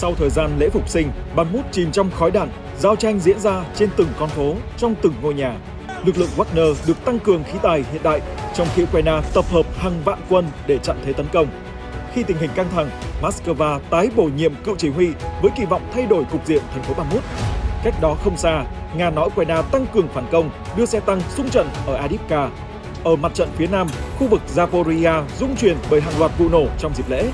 Sau thời gian lễ phục sinh, Ban Mút chìm trong khói đạn, giao tranh diễn ra trên từng con phố, trong từng ngôi nhà. Lực lượng Wagner được tăng cường khí tài hiện đại, trong khi Ukraine tập hợp hàng vạn quân để chặn thế tấn công. Khi tình hình căng thẳng, Moscow tái bổ nhiệm cựu chỉ huy với kỳ vọng thay đổi cục diện thành phố Bakhmut. Cách đó không xa, Nga nói Ukraine tăng cường phản công, đưa xe tăng xung trận ở Adivka. Ở mặt trận phía nam, khu vực Zaporizhia rung chuyển bởi hàng loạt vụ nổ trong dịp lễ.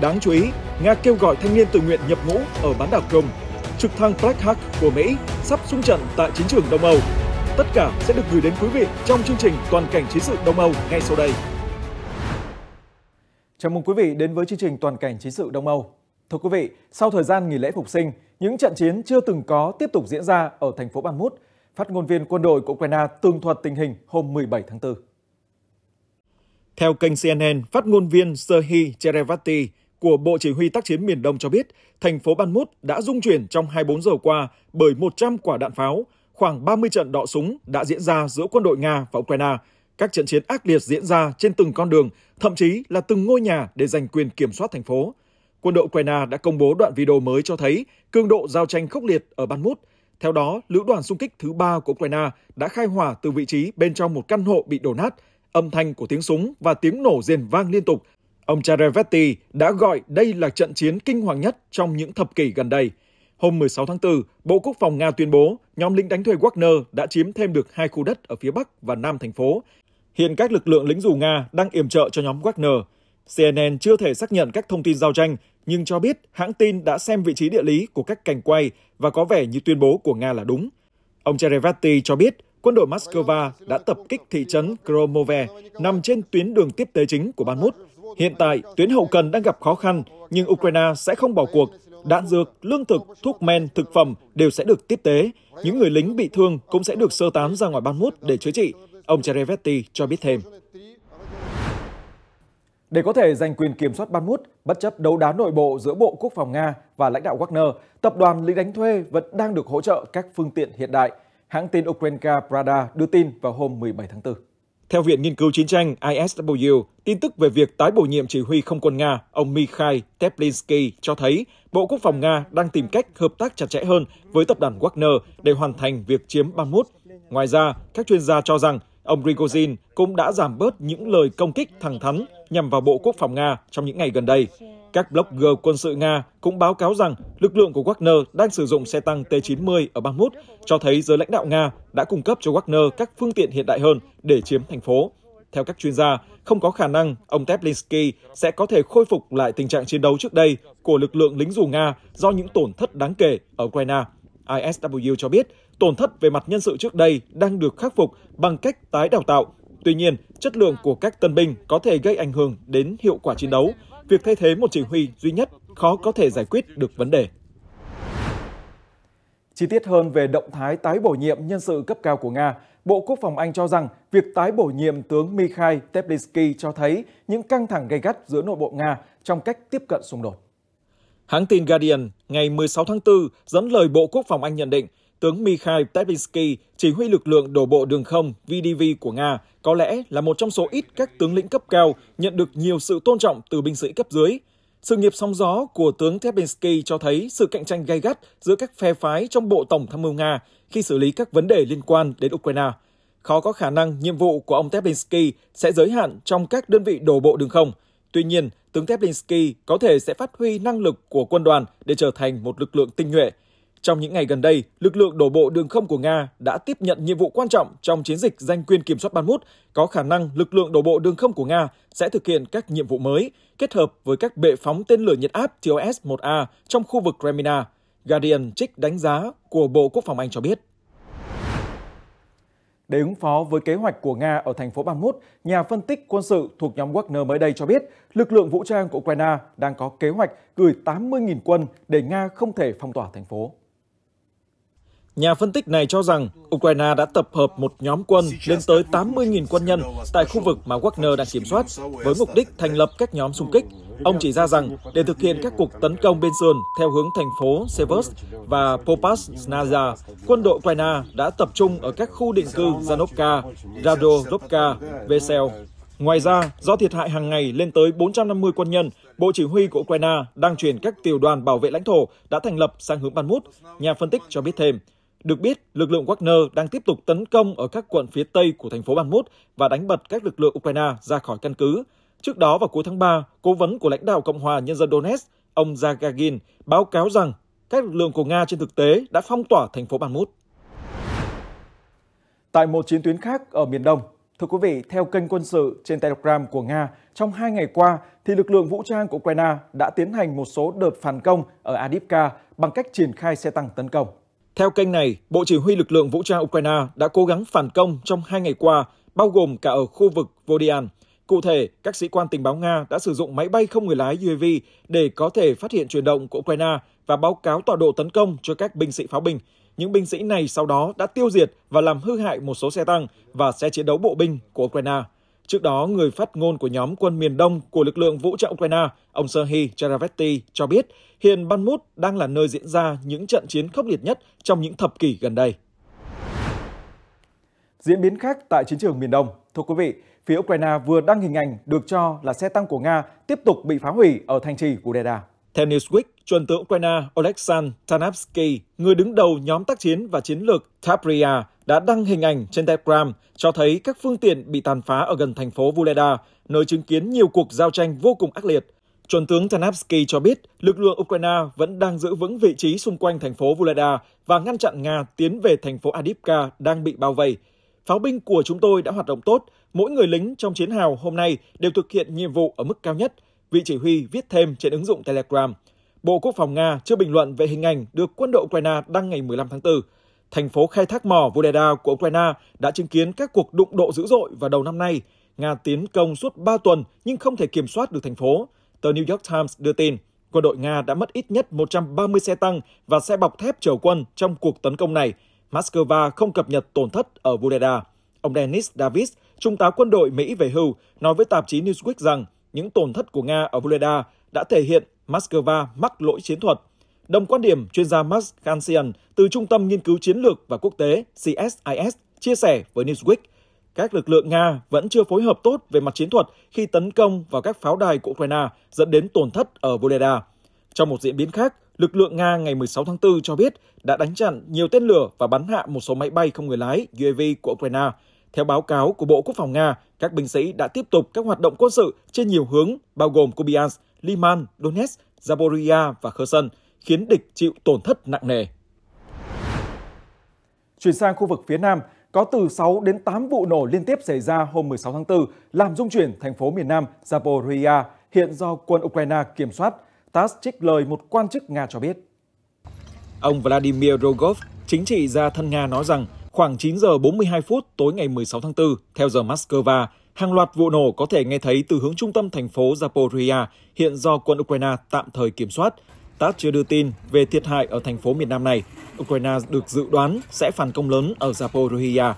Đáng chú ý, Nga kêu gọi thanh niên tự nguyện nhập ngũ ở bán đảo Crimea. Trực thăng Black Hawk của Mỹ sắp xung trận tại chiến trường Đông Âu. Tất cả sẽ được gửi đến quý vị trong chương trình Toàn cảnh chiến sự Đông Âu ngay sau đây. Chào mừng quý vị đến với chương trình Toàn cảnh chiến sự Đông Âu. Thưa quý vị, sau thời gian nghỉ lễ phục sinh, những trận chiến chưa từng có tiếp tục diễn ra ở thành phố Ban Mút. Phát ngôn viên quân đội của Ukraine tường thuật tình hình hôm 17 tháng 4. Theo kênh CNN, phát ngôn viên Serhiy Cherevati của Bộ Chỉ huy tác chiến miền Đông cho biết, thành phố Ban Mút đã rung chuyển trong 24 giờ qua bởi 100 quả đạn pháo, khoảng 30 trận đọ súng đã diễn ra giữa quân đội Nga và Ukraine. Các trận chiến ác liệt diễn ra trên từng con đường, thậm chí là từng ngôi nhà để giành quyền kiểm soát thành phố. Quân đội Ukraine đã công bố đoạn video mới cho thấy cường độ giao tranh khốc liệt ở Ban Mút. Theo đó, lữ đoàn xung kích thứ ba của Ukraine đã khai hỏa từ vị trí bên trong một căn hộ bị đổ nát. Âm thanh của tiếng súng và tiếng nổ rền vang liên tục Ông Cherevetti đã gọi đây là trận chiến kinh hoàng nhất trong những thập kỷ gần đây. Hôm 16 tháng 4, Bộ Quốc phòng Nga tuyên bố nhóm lính đánh thuê Wagner đã chiếm thêm được hai khu đất ở phía Bắc và Nam thành phố. Hiện các lực lượng lính dù Nga đang yểm trợ cho nhóm Wagner. CNN chưa thể xác nhận các thông tin giao tranh, nhưng cho biết hãng tin đã xem vị trí địa lý của các cảnh quay và có vẻ như tuyên bố của Nga là đúng. Ông Cherevati cho biết quân đội Moscow đã tập kích thị trấn Kromove nằm trên tuyến đường tiếp tế chính của Ban Hiện tại, tuyến hậu cần đang gặp khó khăn, nhưng Ukraine sẽ không bỏ cuộc. Đạn dược, lương thực, thuốc men, thực phẩm đều sẽ được tiếp tế. Những người lính bị thương cũng sẽ được sơ tán ra ngoài ban mút để chữa trị, ông Cherevetti cho biết thêm. Để có thể giành quyền kiểm soát Banmut, bất chấp đấu đá nội bộ giữa Bộ Quốc phòng Nga và lãnh đạo Wagner, tập đoàn lính đánh thuê vẫn đang được hỗ trợ các phương tiện hiện đại. Hãng tin Ukraine Prada đưa tin vào hôm 17 tháng 4. Theo Viện Nghiên cứu Chiến tranh ISW, tin tức về việc tái bổ nhiệm chỉ huy không quân Nga, ông Mikhail Teplinsky cho thấy Bộ Quốc phòng Nga đang tìm cách hợp tác chặt chẽ hơn với tập đoàn Wagner để hoàn thành việc chiếm Bakhmut. Ngoài ra, các chuyên gia cho rằng ông Prigozhin cũng đã giảm bớt những lời công kích thẳng thắn nhằm vào Bộ Quốc phòng Nga trong những ngày gần đây. Các blogger quân sự Nga cũng báo cáo rằng lực lượng của Wagner đang sử dụng xe tăng T-90 ở Bakhmut, cho thấy giới lãnh đạo Nga đã cung cấp cho Wagner các phương tiện hiện đại hơn để chiếm thành phố. Theo các chuyên gia, không có khả năng ông Teplinsky sẽ có thể khôi phục lại tình trạng chiến đấu trước đây của lực lượng lính dù Nga do những tổn thất đáng kể ở Ukraine. ISW cho biết tổn thất về mặt nhân sự trước đây đang được khắc phục bằng cách tái đào tạo. Tuy nhiên, chất lượng của các tân binh có thể gây ảnh hưởng đến hiệu quả chiến đấu việc thay thế một chỉ huy duy nhất khó có thể giải quyết được vấn đề. Chi tiết hơn về động thái tái bổ nhiệm nhân sự cấp cao của Nga, Bộ Quốc phòng Anh cho rằng việc tái bổ nhiệm tướng Mikhail Teblisky cho thấy những căng thẳng gây gắt giữa nội bộ Nga trong cách tiếp cận xung đột. Hãng tin Guardian ngày 16 tháng 4 dẫn lời Bộ Quốc phòng Anh nhận định tướng Mikhail Tepinski, chỉ huy lực lượng đổ bộ đường không VDV của Nga, có lẽ là một trong số ít các tướng lĩnh cấp cao nhận được nhiều sự tôn trọng từ binh sĩ cấp dưới. Sự nghiệp sóng gió của tướng Tepinski cho thấy sự cạnh tranh gay gắt giữa các phe phái trong Bộ Tổng tham mưu Nga khi xử lý các vấn đề liên quan đến Ukraine. Khó có khả năng nhiệm vụ của ông Tepinski sẽ giới hạn trong các đơn vị đổ bộ đường không. Tuy nhiên, tướng Tepinski có thể sẽ phát huy năng lực của quân đoàn để trở thành một lực lượng tinh nhuệ – trong những ngày gần đây, lực lượng đổ bộ đường không của Nga đã tiếp nhận nhiệm vụ quan trọng trong chiến dịch giành quyền kiểm soát Banmut. Có khả năng lực lượng đổ bộ đường không của Nga sẽ thực hiện các nhiệm vụ mới kết hợp với các bệ phóng tên lửa nhiệt áp TOS-1A trong khu vực Kremina. Guardian trích đánh giá của Bộ Quốc phòng Anh cho biết. Để ứng phó với kế hoạch của Nga ở thành phố Bakhmut, nhà phân tích quân sự thuộc nhóm Wagner mới đây cho biết lực lượng vũ trang của Ukraine đang có kế hoạch gửi 80.000 quân để Nga không thể phong tỏa thành phố. Nhà phân tích này cho rằng Ukraine đã tập hợp một nhóm quân lên tới 80.000 quân nhân tại khu vực mà Wagner đang kiểm soát với mục đích thành lập các nhóm xung kích. Ông chỉ ra rằng để thực hiện các cuộc tấn công bên sườn theo hướng thành phố Seversk và Popasnaya, quân đội Ukraine đã tập trung ở các khu định cư Zanovka, Radorovka, Vesel. Ngoài ra, do thiệt hại hàng ngày lên tới 450 quân nhân, Bộ Chỉ huy của Ukraine đang chuyển các tiểu đoàn bảo vệ lãnh thổ đã thành lập sang hướng Banmut, nhà phân tích cho biết thêm. Được biết, lực lượng Wagner đang tiếp tục tấn công ở các quận phía tây của thành phố Ban và đánh bật các lực lượng Ukraine ra khỏi căn cứ. Trước đó vào cuối tháng 3, cố vấn của lãnh đạo Cộng hòa Nhân dân Donetsk, ông Zagagin, báo cáo rằng các lực lượng của Nga trên thực tế đã phong tỏa thành phố Ban Tại một chiến tuyến khác ở miền Đông, thưa quý vị, theo kênh quân sự trên Telegram của Nga, trong hai ngày qua thì lực lượng vũ trang của Ukraine đã tiến hành một số đợt phản công ở Adipka bằng cách triển khai xe tăng tấn công. Theo kênh này, Bộ Chỉ huy lực lượng vũ trang Ukraine đã cố gắng phản công trong hai ngày qua, bao gồm cả ở khu vực Vodian. Cụ thể, các sĩ quan tình báo Nga đã sử dụng máy bay không người lái UAV để có thể phát hiện chuyển động của Ukraine và báo cáo tọa độ tấn công cho các binh sĩ pháo binh. Những binh sĩ này sau đó đã tiêu diệt và làm hư hại một số xe tăng và xe chiến đấu bộ binh của Ukraine. Trước đó, người phát ngôn của nhóm quân miền Đông của lực lượng vũ trang Ukraine, ông Serhiy Charavetti cho biết hiện Banmut đang là nơi diễn ra những trận chiến khốc liệt nhất trong những thập kỷ gần đây. Diễn biến khác tại chiến trường miền Đông. Thưa quý vị, phía Ukraine vừa đăng hình ảnh được cho là xe tăng của Nga tiếp tục bị phá hủy ở thành trì của Deda. Theo Newsweek, chuẩn tướng Ukraine Oleksandr Tanavsky, người đứng đầu nhóm tác chiến và chiến lược Tapria, đã đăng hình ảnh trên Telegram cho thấy các phương tiện bị tàn phá ở gần thành phố Vuleda, nơi chứng kiến nhiều cuộc giao tranh vô cùng ác liệt. Chuẩn tướng Tanapsky cho biết lực lượng Ukraine vẫn đang giữ vững vị trí xung quanh thành phố Vuleda và ngăn chặn Nga tiến về thành phố Adipka đang bị bao vây. Pháo binh của chúng tôi đã hoạt động tốt, mỗi người lính trong chiến hào hôm nay đều thực hiện nhiệm vụ ở mức cao nhất, vị chỉ huy viết thêm trên ứng dụng Telegram. Bộ Quốc phòng Nga chưa bình luận về hình ảnh được quân đội Ukraine đăng ngày 15 tháng 4 thành phố khai thác mỏ Voleda của Ukraine đã chứng kiến các cuộc đụng độ dữ dội vào đầu năm nay. Nga tiến công suốt 3 tuần nhưng không thể kiểm soát được thành phố. Tờ New York Times đưa tin, quân đội Nga đã mất ít nhất 130 xe tăng và xe bọc thép chở quân trong cuộc tấn công này. Moscow không cập nhật tổn thất ở Voleda. Ông Dennis Davis, trung tá quân đội Mỹ về hưu, nói với tạp chí Newsweek rằng những tổn thất của Nga ở Voleda đã thể hiện Moscow mắc lỗi chiến thuật Đồng quan điểm, chuyên gia Max Gansian từ Trung tâm Nghiên cứu Chiến lược và Quốc tế CSIS chia sẻ với Newsweek, các lực lượng Nga vẫn chưa phối hợp tốt về mặt chiến thuật khi tấn công vào các pháo đài của Ukraine dẫn đến tổn thất ở Voleda. Trong một diễn biến khác, lực lượng Nga ngày 16 tháng 4 cho biết đã đánh chặn nhiều tên lửa và bắn hạ một số máy bay không người lái UAV của Ukraine. Theo báo cáo của Bộ Quốc phòng Nga, các binh sĩ đã tiếp tục các hoạt động quân sự trên nhiều hướng, bao gồm Kupiansk, Liman, Donetsk, Zaporizhia và Kherson – khiến địch chịu tổn thất nặng nề. Chuyển sang khu vực phía Nam, có từ 6 đến 8 vụ nổ liên tiếp xảy ra hôm 16 tháng 4 làm rung chuyển thành phố miền Nam Zaporizhia, hiện do quân Ukraine kiểm soát. TASS trích lời một quan chức Nga cho biết. Ông Vladimir Rogov, chính trị gia thân Nga nói rằng khoảng 9 giờ 42 phút tối ngày 16 tháng 4, theo giờ Moscow, hàng loạt vụ nổ có thể nghe thấy từ hướng trung tâm thành phố Zaporizhia, hiện do quân Ukraine tạm thời kiểm soát, TASS chưa đưa tin về thiệt hại ở thành phố miền Nam này. Ukraine được dự đoán sẽ phản công lớn ở Zaporizhia.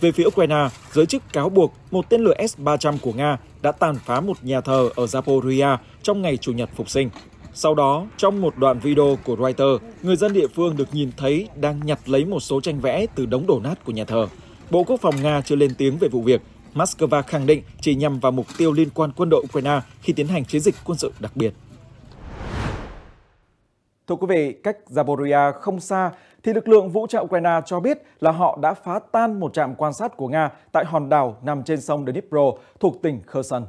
Về phía Ukraine, giới chức cáo buộc một tên lửa S-300 của Nga đã tàn phá một nhà thờ ở Zaporizhia trong ngày Chủ nhật phục sinh. Sau đó, trong một đoạn video của Reuters, người dân địa phương được nhìn thấy đang nhặt lấy một số tranh vẽ từ đống đổ nát của nhà thờ. Bộ Quốc phòng Nga chưa lên tiếng về vụ việc. Moscow khẳng định chỉ nhằm vào mục tiêu liên quan quân đội Ukraine khi tiến hành chiến dịch quân sự đặc biệt. Thưa quý vị, cách Zaporizhia không xa thì lực lượng vũ trang Ukraine cho biết là họ đã phá tan một trạm quan sát của Nga tại hòn đảo nằm trên sông Dnipro thuộc tỉnh Kherson.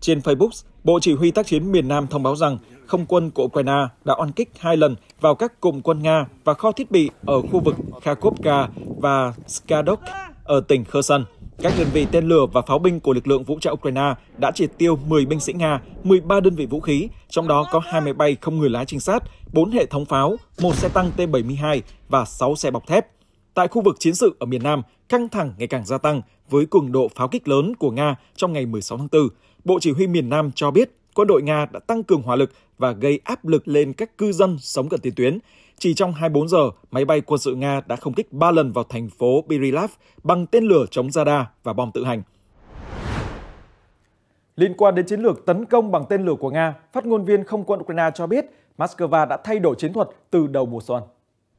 Trên Facebook, Bộ Chỉ huy tác chiến miền Nam thông báo rằng không quân của Ukraine đã oanh kích hai lần vào các cụm quân Nga và kho thiết bị ở khu vực Kharkovka và Skadok ở tỉnh Kherson. Các đơn vị tên lửa và pháo binh của lực lượng vũ trang Ukraine đã triệt tiêu 10 binh sĩ Nga, 13 đơn vị vũ khí, trong đó có 2 máy bay không người lái trinh sát, 4 hệ thống pháo, 1 xe tăng T-72 và 6 xe bọc thép. Tại khu vực chiến sự ở miền Nam, căng thẳng ngày càng gia tăng với cường độ pháo kích lớn của Nga trong ngày 16 tháng 4. Bộ Chỉ huy miền Nam cho biết quân đội Nga đã tăng cường hỏa lực và gây áp lực lên các cư dân sống gần tiền tuyến. Chỉ trong 24 giờ, máy bay quân sự Nga đã không kích 3 lần vào thành phố Birylav bằng tên lửa chống radar và bom tự hành. Liên quan đến chiến lược tấn công bằng tên lửa của Nga, phát ngôn viên không quân Ukraine cho biết Moscow đã thay đổi chiến thuật từ đầu mùa xuân.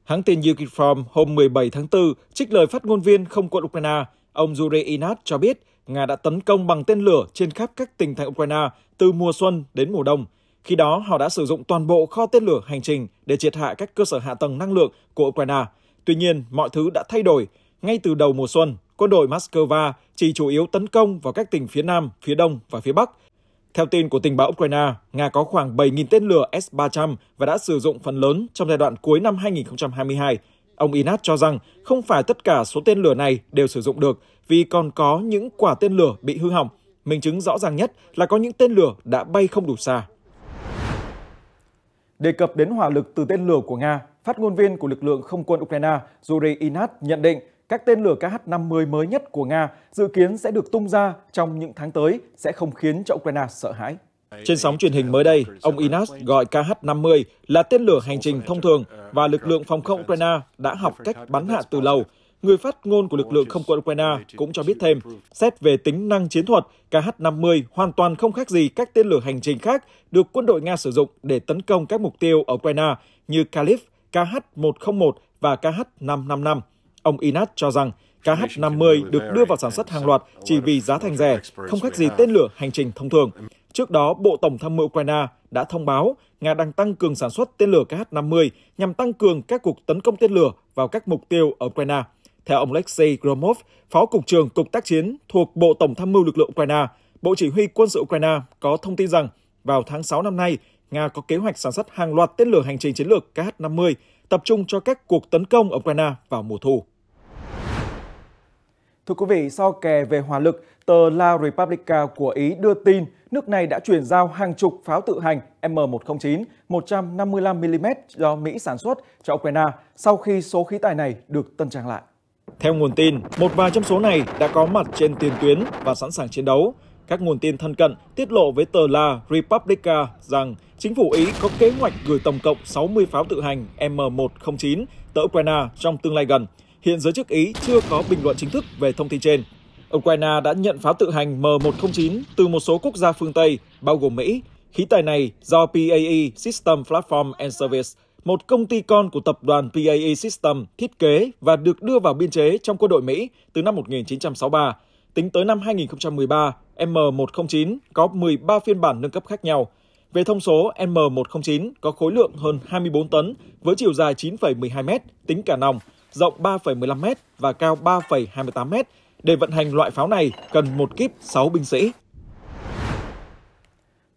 Hãng tin Ukrinform hôm 17 tháng 4 trích lời phát ngôn viên không quân Ukraine, ông Yuri Inat cho biết Nga đã tấn công bằng tên lửa trên khắp các tỉnh thành Ukraine từ mùa xuân đến mùa đông – khi đó, họ đã sử dụng toàn bộ kho tên lửa hành trình để triệt hạ các cơ sở hạ tầng năng lượng của Ukraine. Tuy nhiên, mọi thứ đã thay đổi. Ngay từ đầu mùa xuân, quân đội Moscow chỉ chủ yếu tấn công vào các tỉnh phía Nam, phía Đông và phía Bắc. Theo tin của tình báo Ukraine, Nga có khoảng 7.000 tên lửa S-300 và đã sử dụng phần lớn trong giai đoạn cuối năm 2022. Ông Inat cho rằng không phải tất cả số tên lửa này đều sử dụng được vì còn có những quả tên lửa bị hư hỏng. Minh chứng rõ ràng nhất là có những tên lửa đã bay không đủ xa. Đề cập đến hỏa lực từ tên lửa của Nga, phát ngôn viên của lực lượng không quân Ukraine Yuri Inat nhận định các tên lửa KH-50 mới nhất của Nga dự kiến sẽ được tung ra trong những tháng tới sẽ không khiến cho Ukraine sợ hãi. Trên sóng truyền hình mới đây, ông Inas gọi KH-50 là tên lửa hành trình thông thường và lực lượng phòng không Ukraine đã học cách bắn hạ từ lâu Người phát ngôn của lực lượng không quân Ukraine cũng cho biết thêm, xét về tính năng chiến thuật, KH-50 hoàn toàn không khác gì các tên lửa hành trình khác được quân đội Nga sử dụng để tấn công các mục tiêu ở Ukraine như Kalif, KH-101 và KH-555. Ông Inat cho rằng, KH-50 được đưa vào sản xuất hàng loạt chỉ vì giá thành rẻ, không khác gì tên lửa hành trình thông thường. Trước đó, Bộ Tổng tham mưu Ukraine đã thông báo Nga đang tăng cường sản xuất tên lửa KH-50 nhằm tăng cường các cuộc tấn công tên lửa vào các mục tiêu ở Ukraine. Theo ông Alexei Gromov, Phó Cục trưởng Cục Tác chiến thuộc Bộ Tổng tham mưu lực lượng Ukraine, Bộ Chỉ huy quân sự Ukraine có thông tin rằng vào tháng 6 năm nay, Nga có kế hoạch sản xuất hàng loạt tên lửa hành trình chiến lược KH-50 tập trung cho các cuộc tấn công ở Ukraine vào mùa thu. Thưa quý vị, sau kè về hỏa lực, tờ La Repubblica của Ý đưa tin nước này đã chuyển giao hàng chục pháo tự hành M109 155mm do Mỹ sản xuất cho Ukraine sau khi số khí tài này được tân trang lại. Theo nguồn tin, một vài trong số này đã có mặt trên tiền tuyến và sẵn sàng chiến đấu. Các nguồn tin thân cận tiết lộ với tờ La Repubblica rằng chính phủ Ý có kế hoạch gửi tổng cộng 60 pháo tự hành M109 tới Ukraine trong tương lai gần. Hiện giới chức Ý chưa có bình luận chính thức về thông tin trên. Ukraine đã nhận pháo tự hành M109 từ một số quốc gia phương Tây, bao gồm Mỹ. Khí tài này do PAE System Platform and Service một công ty con của tập đoàn PAE System thiết kế và được đưa vào biên chế trong quân đội Mỹ từ năm 1963. Tính tới năm 2013, M109 có 13 phiên bản nâng cấp khác nhau. Về thông số, M109 có khối lượng hơn 24 tấn với chiều dài 9,12 m tính cả nòng, rộng 3,15 m và cao 3,28 m. Để vận hành loại pháo này cần một kíp 6 binh sĩ.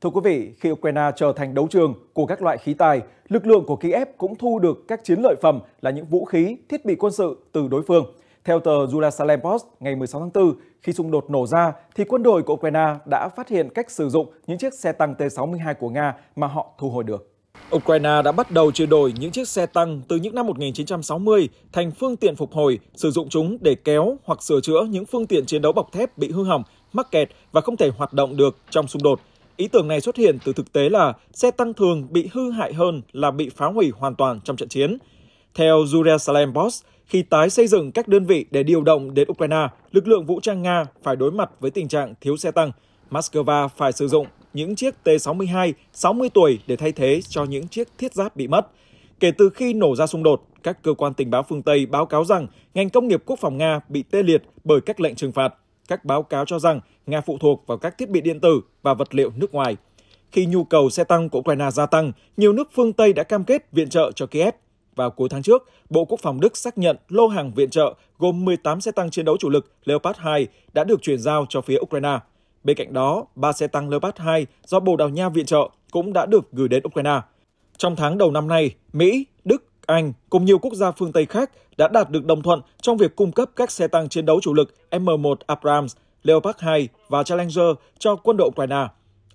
Thưa quý vị, khi Ukraine trở thành đấu trường của các loại khí tài, lực lượng của Kiev cũng thu được các chiến lợi phẩm là những vũ khí, thiết bị quân sự từ đối phương. Theo tờ Jerusalem Post ngày 16 tháng 4, khi xung đột nổ ra, thì quân đội của Ukraine đã phát hiện cách sử dụng những chiếc xe tăng T-62 của Nga mà họ thu hồi được. Ukraine đã bắt đầu chuyển đổi những chiếc xe tăng từ những năm 1960 thành phương tiện phục hồi, sử dụng chúng để kéo hoặc sửa chữa những phương tiện chiến đấu bọc thép bị hư hỏng, mắc kẹt và không thể hoạt động được trong xung đột – Ý tưởng này xuất hiện từ thực tế là xe tăng thường bị hư hại hơn là bị phá hủy hoàn toàn trong trận chiến. Theo Jerusalem Post, khi tái xây dựng các đơn vị để điều động đến Ukraine, lực lượng vũ trang Nga phải đối mặt với tình trạng thiếu xe tăng. Moscow phải sử dụng những chiếc T-62 60 tuổi để thay thế cho những chiếc thiết giáp bị mất. Kể từ khi nổ ra xung đột, các cơ quan tình báo phương Tây báo cáo rằng ngành công nghiệp quốc phòng Nga bị tê liệt bởi các lệnh trừng phạt các báo cáo cho rằng Nga phụ thuộc vào các thiết bị điện tử và vật liệu nước ngoài. Khi nhu cầu xe tăng của Ukraine gia tăng, nhiều nước phương Tây đã cam kết viện trợ cho Kiev. Vào cuối tháng trước, Bộ Quốc phòng Đức xác nhận lô hàng viện trợ gồm 18 xe tăng chiến đấu chủ lực Leopard 2 đã được chuyển giao cho phía Ukraine. Bên cạnh đó, 3 xe tăng Leopard 2 do Bồ Đào Nha viện trợ cũng đã được gửi đến Ukraine. Trong tháng đầu năm nay, Mỹ, Đức, Anh cùng nhiều quốc gia phương Tây khác đã đạt được đồng thuận trong việc cung cấp các xe tăng chiến đấu chủ lực M1 Abrams, Leopard 2 và Challenger cho quân đội Ukraine.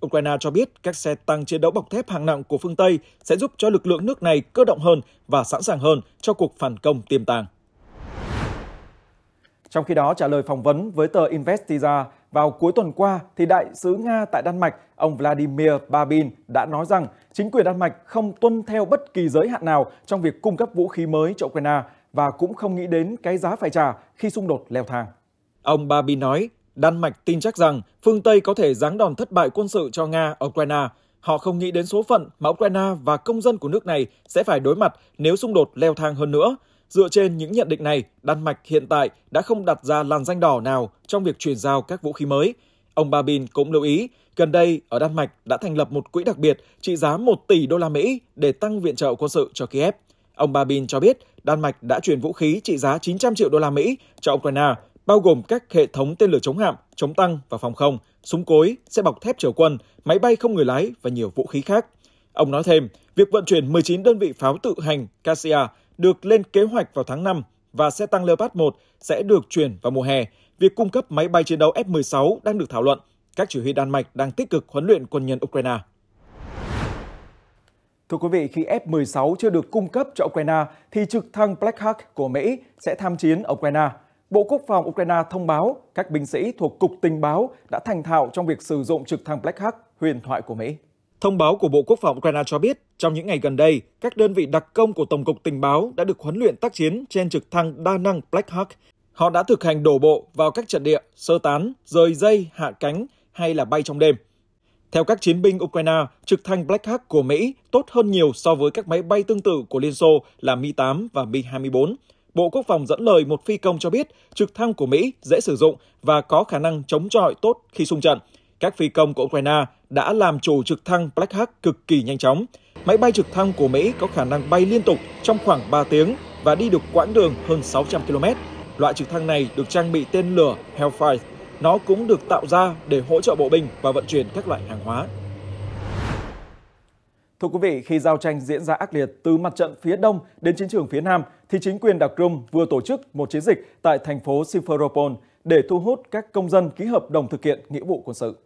Ukraine cho biết các xe tăng chiến đấu bọc thép hạng nặng của phương Tây sẽ giúp cho lực lượng nước này cơ động hơn và sẵn sàng hơn cho cuộc phản công tiềm tàng. Trong khi đó, trả lời phỏng vấn với tờ Investiza vào cuối tuần qua, thì đại sứ Nga tại Đan Mạch, ông Vladimir Babin đã nói rằng chính quyền Đan Mạch không tuân theo bất kỳ giới hạn nào trong việc cung cấp vũ khí mới cho Ukraine và cũng không nghĩ đến cái giá phải trả khi xung đột leo thang. Ông Babi nói, Đan Mạch tin chắc rằng phương Tây có thể giáng đòn thất bại quân sự cho Nga ở Ukraine. Họ không nghĩ đến số phận mà Ukraine và công dân của nước này sẽ phải đối mặt nếu xung đột leo thang hơn nữa. Dựa trên những nhận định này, Đan Mạch hiện tại đã không đặt ra làn danh đỏ nào trong việc chuyển giao các vũ khí mới. Ông Babin cũng lưu ý, gần đây ở Đan Mạch đã thành lập một quỹ đặc biệt trị giá 1 tỷ đô la Mỹ để tăng viện trợ quân sự cho Kiev. Ông Babin cho biết Đan Mạch đã chuyển vũ khí trị giá 900 triệu đô la Mỹ cho Ukraine, bao gồm các hệ thống tên lửa chống hạm, chống tăng và phòng không, súng cối, xe bọc thép chở quân, máy bay không người lái và nhiều vũ khí khác. Ông nói thêm, việc vận chuyển 19 đơn vị pháo tự hành Cassia được lên kế hoạch vào tháng 5 và xe tăng Leopard 1 sẽ được chuyển vào mùa hè. Việc cung cấp máy bay chiến đấu F-16 đang được thảo luận. Các chỉ huy Đan Mạch đang tích cực huấn luyện quân nhân Ukraine. Thưa quý vị, khi F-16 chưa được cung cấp cho Ukraine, thì trực thăng Black Hawk của Mỹ sẽ tham chiến ở Ukraine. Bộ Quốc phòng Ukraine thông báo các binh sĩ thuộc Cục Tình báo đã thành thạo trong việc sử dụng trực thăng Black Hawk huyền thoại của Mỹ. Thông báo của Bộ Quốc phòng Ukraine cho biết, trong những ngày gần đây, các đơn vị đặc công của Tổng cục Tình báo đã được huấn luyện tác chiến trên trực thăng đa năng Black Hawk. Họ đã thực hành đổ bộ vào các trận địa, sơ tán, rời dây, hạ cánh hay là bay trong đêm. Theo các chiến binh Ukraine, trực thăng Black Hawk của Mỹ tốt hơn nhiều so với các máy bay tương tự của Liên Xô là Mi-8 và Mi-24. Bộ Quốc phòng dẫn lời một phi công cho biết trực thăng của Mỹ dễ sử dụng và có khả năng chống chọi tốt khi xung trận. Các phi công của Ukraine đã làm chủ trực thăng Black Hawk cực kỳ nhanh chóng. Máy bay trực thăng của Mỹ có khả năng bay liên tục trong khoảng 3 tiếng và đi được quãng đường hơn 600 km. Loại trực thăng này được trang bị tên lửa Hellfire nó cũng được tạo ra để hỗ trợ bộ binh và vận chuyển các loại hàng hóa. Thưa quý vị, khi giao tranh diễn ra ác liệt từ mặt trận phía đông đến chiến trường phía nam, thì chính quyền đặc Crimea vừa tổ chức một chiến dịch tại thành phố Simferopol để thu hút các công dân ký hợp đồng thực hiện nghĩa vụ quân sự.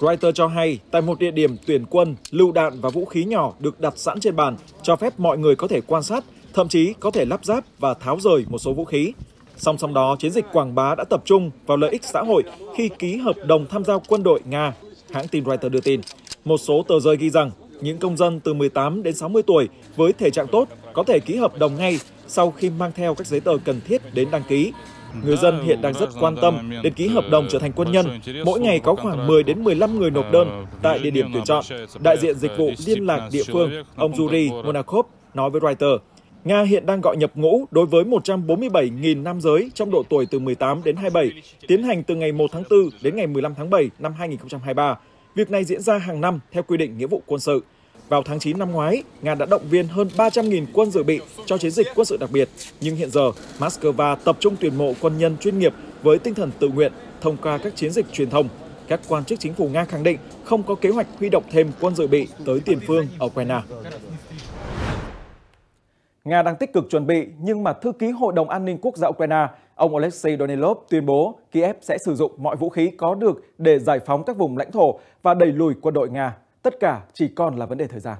Reuters cho hay, tại một địa điểm tuyển quân, lưu đạn và vũ khí nhỏ được đặt sẵn trên bàn, cho phép mọi người có thể quan sát, thậm chí có thể lắp ráp và tháo rời một số vũ khí. Song song đó, chiến dịch quảng bá đã tập trung vào lợi ích xã hội khi ký hợp đồng tham gia quân đội Nga, hãng tin Reuters đưa tin. Một số tờ rơi ghi rằng những công dân từ 18 đến 60 tuổi với thể trạng tốt có thể ký hợp đồng ngay sau khi mang theo các giấy tờ cần thiết đến đăng ký. Người dân hiện đang rất quan tâm đến ký hợp đồng trở thành quân nhân. Mỗi ngày có khoảng 10 đến 15 người nộp đơn tại địa điểm tuyển chọn. Đại diện dịch vụ liên lạc địa phương, ông Yuri Monakov nói với Reuters Nga hiện đang gọi nhập ngũ đối với 147.000 nam giới trong độ tuổi từ 18 đến 27, tiến hành từ ngày 1 tháng 4 đến ngày 15 tháng 7 năm 2023. Việc này diễn ra hàng năm theo quy định nghĩa vụ quân sự. Vào tháng 9 năm ngoái, Nga đã động viên hơn 300.000 quân dự bị cho chiến dịch quân sự đặc biệt, nhưng hiện giờ Moscow tập trung tuyển mộ quân nhân chuyên nghiệp với tinh thần tự nguyện thông qua các chiến dịch truyền thông. Các quan chức chính phủ Nga khẳng định không có kế hoạch huy động thêm quân dự bị tới tiền phương ở Ukraine. Nga đang tích cực chuẩn bị, nhưng mà thư ký Hội đồng An ninh Quốc gia Ukraine, ông Oleksiy Donilov tuyên bố Kiev sẽ sử dụng mọi vũ khí có được để giải phóng các vùng lãnh thổ và đẩy lùi quân đội Nga. Tất cả chỉ còn là vấn đề thời gian.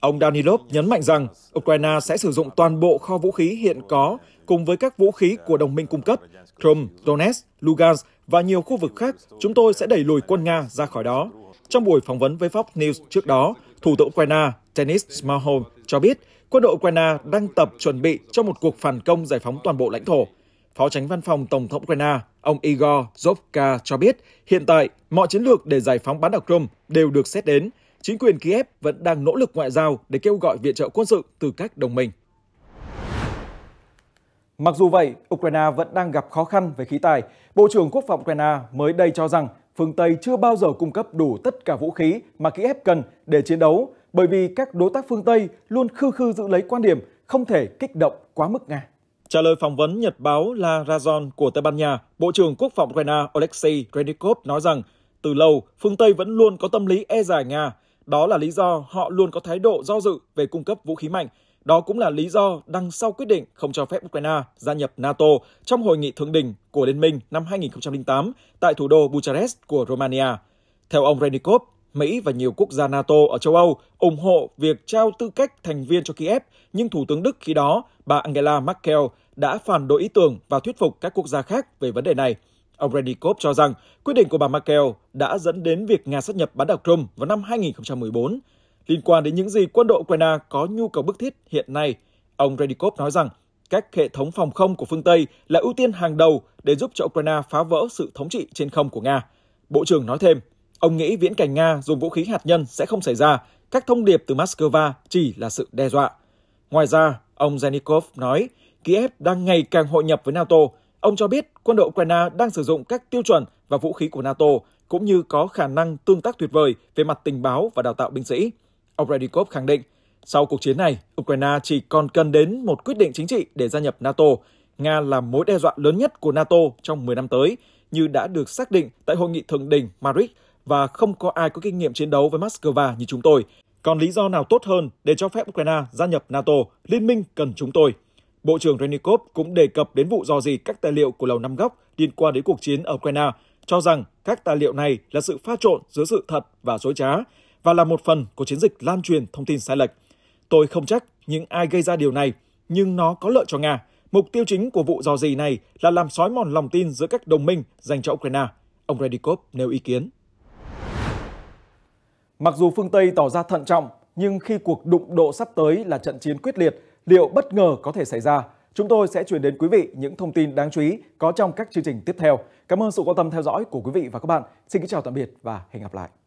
Ông Danilov nhấn mạnh rằng Ukraine sẽ sử dụng toàn bộ kho vũ khí hiện có cùng với các vũ khí của đồng minh cung cấp, Crimea, Donetsk, Lugansk và nhiều khu vực khác, chúng tôi sẽ đẩy lùi quân Nga ra khỏi đó. Trong buổi phỏng vấn với Fox News trước đó, Thủ tướng Ukraine Denis Smahol cho biết quân đội Ukraine đang tập chuẩn bị cho một cuộc phản công giải phóng toàn bộ lãnh thổ. Phó tránh văn phòng Tổng thống Ukraine, ông Igor Zovka cho biết, hiện tại mọi chiến lược để giải phóng bán đảo Crimea đều được xét đến. Chính quyền Kiev vẫn đang nỗ lực ngoại giao để kêu gọi viện trợ quân sự từ các đồng minh. Mặc dù vậy, Ukraine vẫn đang gặp khó khăn về khí tài. Bộ trưởng Quốc phòng Ukraine mới đây cho rằng phương Tây chưa bao giờ cung cấp đủ tất cả vũ khí mà Kiev cần để chiến đấu bởi vì các đối tác phương Tây luôn khư khư giữ lấy quan điểm không thể kích động quá mức Nga. Trả lời phỏng vấn Nhật báo La Razon của Tây Ban Nha, Bộ trưởng Quốc phòng Ukraine Alexei Renikov nói rằng từ lâu, phương Tây vẫn luôn có tâm lý e giải Nga. Đó là lý do họ luôn có thái độ do dự về cung cấp vũ khí mạnh. Đó cũng là lý do đằng sau quyết định không cho phép Ukraine gia nhập NATO trong hội nghị thượng đỉnh của Liên minh năm 2008 tại thủ đô Bucharest của Romania. Theo ông Renikov, Mỹ và nhiều quốc gia NATO ở châu Âu ủng hộ việc trao tư cách thành viên cho Kiev, nhưng Thủ tướng Đức khi đó, bà Angela Merkel, đã phản đối ý tưởng và thuyết phục các quốc gia khác về vấn đề này. Ông Redikov cho rằng quyết định của bà Merkel đã dẫn đến việc Nga sát nhập bán đảo Crimea vào năm 2014. Liên quan đến những gì quân đội Ukraine có nhu cầu bức thiết hiện nay, ông Redikov nói rằng các hệ thống phòng không của phương Tây là ưu tiên hàng đầu để giúp cho Ukraine phá vỡ sự thống trị trên không của Nga. Bộ trưởng nói thêm, Ông nghĩ viễn cảnh Nga dùng vũ khí hạt nhân sẽ không xảy ra, các thông điệp từ Moscow chỉ là sự đe dọa. Ngoài ra, ông Zenikov nói Kiev đang ngày càng hội nhập với NATO. Ông cho biết quân đội Ukraine đang sử dụng các tiêu chuẩn và vũ khí của NATO, cũng như có khả năng tương tác tuyệt vời về mặt tình báo và đào tạo binh sĩ. Ông Redikov khẳng định, sau cuộc chiến này, Ukraine chỉ còn cần đến một quyết định chính trị để gia nhập NATO. Nga là mối đe dọa lớn nhất của NATO trong 10 năm tới, như đã được xác định tại hội nghị thượng đỉnh Madrid và không có ai có kinh nghiệm chiến đấu với Moscow như chúng tôi. Còn lý do nào tốt hơn để cho phép Ukraine gia nhập NATO, liên minh cần chúng tôi. Bộ trưởng Renikov cũng đề cập đến vụ dò dỉ các tài liệu của Lầu Năm Góc liên quan đến cuộc chiến ở Ukraine, cho rằng các tài liệu này là sự pha trộn giữa sự thật và dối trá và là một phần của chiến dịch lan truyền thông tin sai lệch. Tôi không chắc những ai gây ra điều này, nhưng nó có lợi cho Nga. Mục tiêu chính của vụ dò dỉ này là làm sói mòn lòng tin giữa các đồng minh dành cho Ukraine. Ông Redikov nêu ý kiến. Mặc dù phương Tây tỏ ra thận trọng, nhưng khi cuộc đụng độ sắp tới là trận chiến quyết liệt, liệu bất ngờ có thể xảy ra? Chúng tôi sẽ chuyển đến quý vị những thông tin đáng chú ý có trong các chương trình tiếp theo. Cảm ơn sự quan tâm theo dõi của quý vị và các bạn. Xin kính chào tạm biệt và hẹn gặp lại.